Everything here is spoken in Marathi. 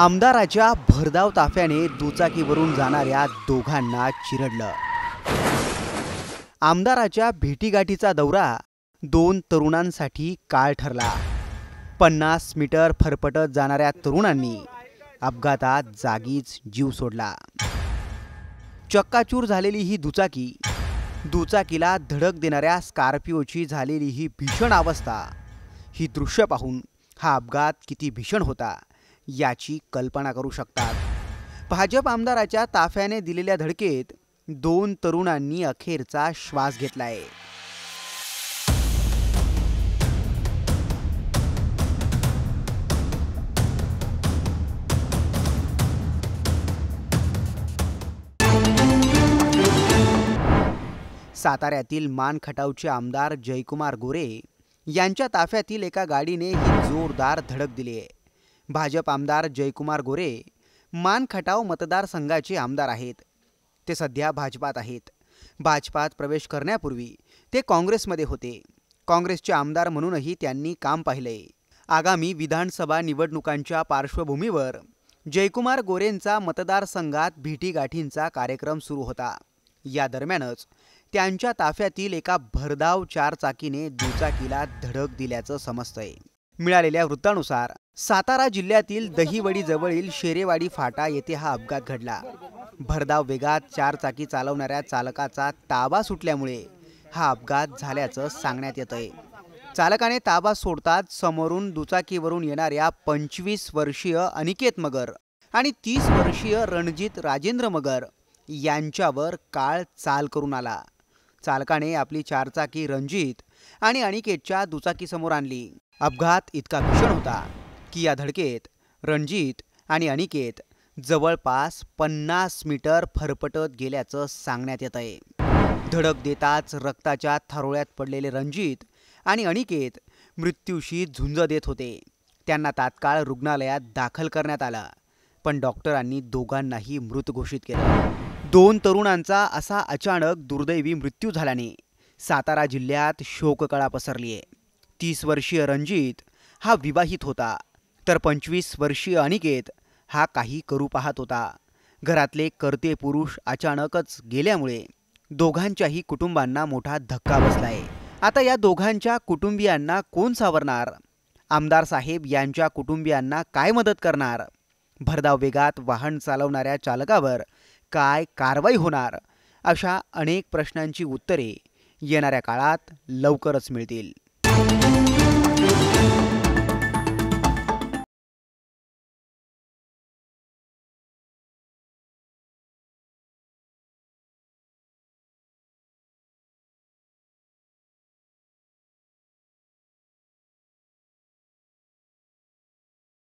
आमदाराच्या भरधाव ताफ्याने दुचाकीवरून जाणाऱ्या दोघांना चिरडलं आमदाराच्या भेटीगाठीचा दौरा दोन तरुणांसाठी काळ ठरला पन्नास मीटर फरफटत जाणाऱ्या तरुणांनी अपघातात जागीच जीव सोडला चक्काचूर झालेली ही दुचाकी दुचाकीला धडक देणाऱ्या स्कॉर्पिओची झालेली ही भीषण अवस्था ही दृश्य पाहून हा अपघात किती भीषण होता याची कल्पना करू शकतात भाजप आमदाराच्या ताफ्याने दिलेल्या धडकेत दोन तरुणांनी अखेरचा श्वास घेतला आहे साताऱ्यातील मानखटावचे आमदार जयकुमार गोरे यांच्या ताफ्यातील एका गाडीने ही जोरदार धडक दिली आहे भाजप आमदार जयकुमार गोरे मान खटाव मतदारसंघाचे आमदार आहेत ते सध्या भाजपात आहेत भाजपात प्रवेश करण्यापूर्वी ते काँग्रेसमध्ये होते काँग्रेसचे आमदार म्हणूनही त्यांनी काम पाहिले आगामी विधानसभा निवडणुकांच्या पार्श्वभूमीवर जयकुमार गोरेंचा मतदारसंघात भीटीगाठींचा कार्यक्रम सुरू होता या दरम्यानच त्यांच्या ताफ्यातील एका भरधाव चारचाकीने दुचाकीला धडक दिल्याचं समजतंय मिळालेल्या वृत्तानुसार सातारा जिल्ह्यातील दहिवडीजवळील शेरेवाडी फाटा येथे हा अपघात घडला भरधाव वेगात चार चाकी चालवणाऱ्या चालकाचा ताबा सुटल्यामुळे हा अपघात झाल्याचं सांगण्यात येत आहे चालकाने ताबा सोडताच समोरून दुचाकीवरून येणाऱ्या पंचवीस वर्षीय अनिकेत मगर आणि तीस वर्षीय रणजित राजेंद्र मगर यांच्यावर काळ चाल करून आला चालकाने आपली चारचाकी रणजित आणि अनिकेतच्या दुचाकीसमोर आणली अपघात इतका भीषण होता किया धडकेत रणजित आणि अनिकेत जवळपास पन्नास मीटर फरफटत गेल्याचं सांगण्यात येत आहे धडक देताच रक्ताच्या थारोळ्यात पडलेले रणजित आणि अनिकेत मृत्यूशी झुंज देत होते त्यांना तात्काळ रुग्णालयात दाखल करण्यात आला पण डॉक्टरांनी दोघांनाही मृत घोषित केलं दोन तरुणांचा असा अचानक दुर्दैवी मृत्यू झाल्याने सातारा जिल्ह्यात शोककळा पसरली आहे तीस वर्षीय रणजित हा विवाहित होता तर पंचवीस वर्षीय अनिकेत हा काही करू पाहत होता घरातले कर्ते पुरुष अचानकच गेल्यामुळे दोघांच्याही कुटुंबांना मोठा धक्का बसलाय आता या दोघांच्या कुटुंबियांना कोण सावरणार आमदार साहेब यांच्या कुटुंबियांना काय मदत करणार भरधाव वेगात वाहन चालवणाऱ्या चालकावर काय कारवाई होणार अशा अनेक प्रश्नांची उत्तरे येणाऱ्या काळात लवकरच मिळतील